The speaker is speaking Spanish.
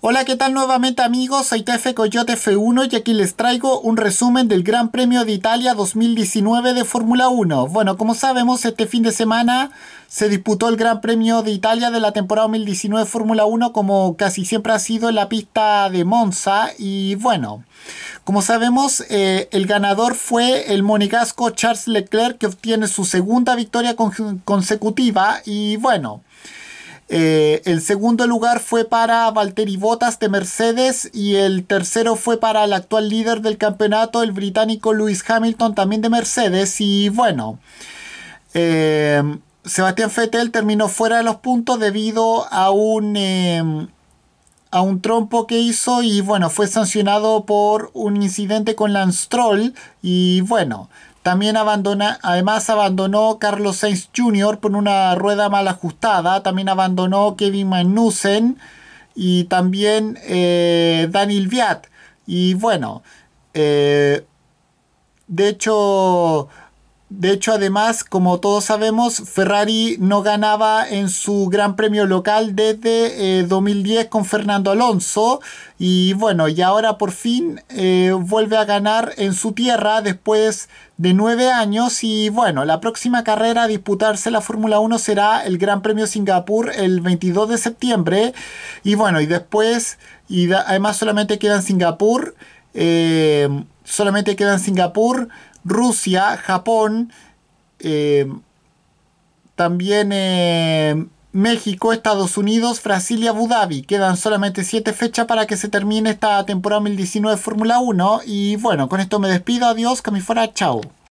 Hola, ¿qué tal nuevamente amigos? Soy Tefe Coyote F1 y aquí les traigo un resumen del Gran Premio de Italia 2019 de Fórmula 1. Bueno, como sabemos, este fin de semana se disputó el Gran Premio de Italia de la temporada 2019 de Fórmula 1 como casi siempre ha sido en la pista de Monza y bueno, como sabemos eh, el ganador fue el monegasco Charles Leclerc que obtiene su segunda victoria consecutiva y bueno... Eh, el segundo lugar fue para Valtteri Bottas de Mercedes y el tercero fue para el actual líder del campeonato, el británico Lewis Hamilton, también de Mercedes. Y bueno, eh, Sebastián Fettel terminó fuera de los puntos debido a un, em, a un trompo que hizo y bueno, fue sancionado por un incidente con Lance Troll. Y bueno, también abandona, además abandonó Carlos Sainz Jr. por una rueda mal ajustada. También abandonó Kevin Magnussen y también eh, Daniel Viat. Y bueno, eh, de hecho, de hecho, además, como todos sabemos, Ferrari no ganaba en su gran premio local desde 2010 eh, con Fernando Alonso. Y bueno, y ahora por fin eh, vuelve a ganar en su tierra después de nueve años. Y bueno, la próxima carrera a disputarse la Fórmula 1 será el Gran Premio Singapur el 22 de septiembre. Y bueno, y después, y además solamente queda en Singapur. Eh, solamente queda en Singapur. Rusia, Japón, eh, también eh, México, Estados Unidos, Brasil y Abu Dhabi. Quedan solamente 7 fechas para que se termine esta temporada 2019 de Fórmula 1. Y bueno, con esto me despido. Adiós, que me fuera. Chao.